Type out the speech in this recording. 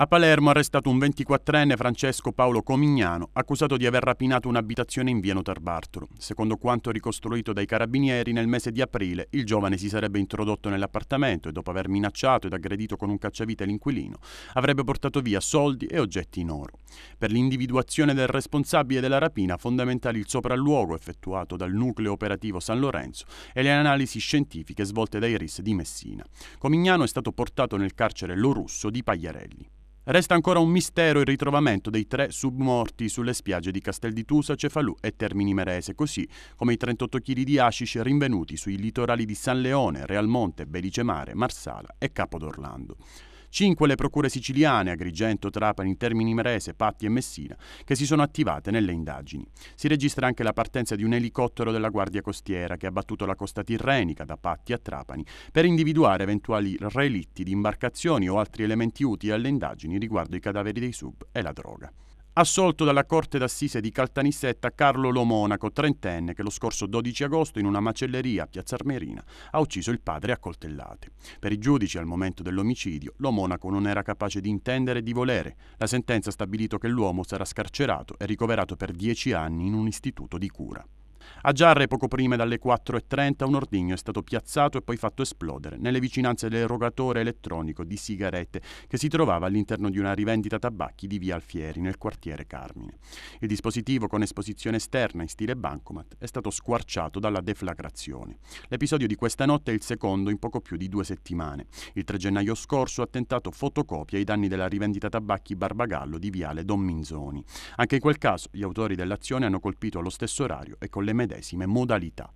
A Palermo è arrestato un 24enne Francesco Paolo Comignano, accusato di aver rapinato un'abitazione in via Notarbartolo. Secondo quanto ricostruito dai carabinieri, nel mese di aprile il giovane si sarebbe introdotto nell'appartamento e dopo aver minacciato ed aggredito con un cacciavite l'inquilino, avrebbe portato via soldi e oggetti in oro. Per l'individuazione del responsabile della rapina, fondamentali il sopralluogo effettuato dal nucleo operativo San Lorenzo e le analisi scientifiche svolte dai RIS di Messina. Comignano è stato portato nel carcere Lo Russo di Pagliarelli. Resta ancora un mistero il ritrovamento dei tre submorti sulle spiagge di Castel di Tusa, Cefalù e Termini Merese, così come i 38 kg di hashish rinvenuti sui litorali di San Leone, Real Monte, Belice Mare, Marsala e Capo d'Orlando. 5 le procure siciliane, Agrigento, Trapani, Termini Merese, Patti e Messina, che si sono attivate nelle indagini. Si registra anche la partenza di un elicottero della Guardia Costiera che ha battuto la costa tirrenica da Patti a Trapani per individuare eventuali relitti di imbarcazioni o altri elementi utili alle indagini riguardo i cadaveri dei sub e la droga assolto dalla Corte d'Assise di Caltanissetta Carlo Lomonaco, trentenne, che lo scorso 12 agosto in una macelleria a Piazza Armerina ha ucciso il padre a coltellate. Per i giudici al momento dell'omicidio, Lomonaco non era capace di intendere e di volere. La sentenza ha stabilito che l'uomo sarà scarcerato e ricoverato per dieci anni in un istituto di cura. A Giarre, poco prima dalle 4.30, un ordigno è stato piazzato e poi fatto esplodere nelle vicinanze dell'erogatore elettronico di sigarette che si trovava all'interno di una rivendita tabacchi di via Alfieri, nel quartiere Carmine. Il dispositivo, con esposizione esterna in stile bancomat, è stato squarciato dalla deflagrazione. L'episodio di questa notte è il secondo in poco più di due settimane. Il 3 gennaio scorso ha tentato fotocopia i danni della rivendita tabacchi Barbagallo di viale Don Minzoni. Anche in quel caso gli autori dell'azione hanno colpito allo stesso orario e con le medesime modalità.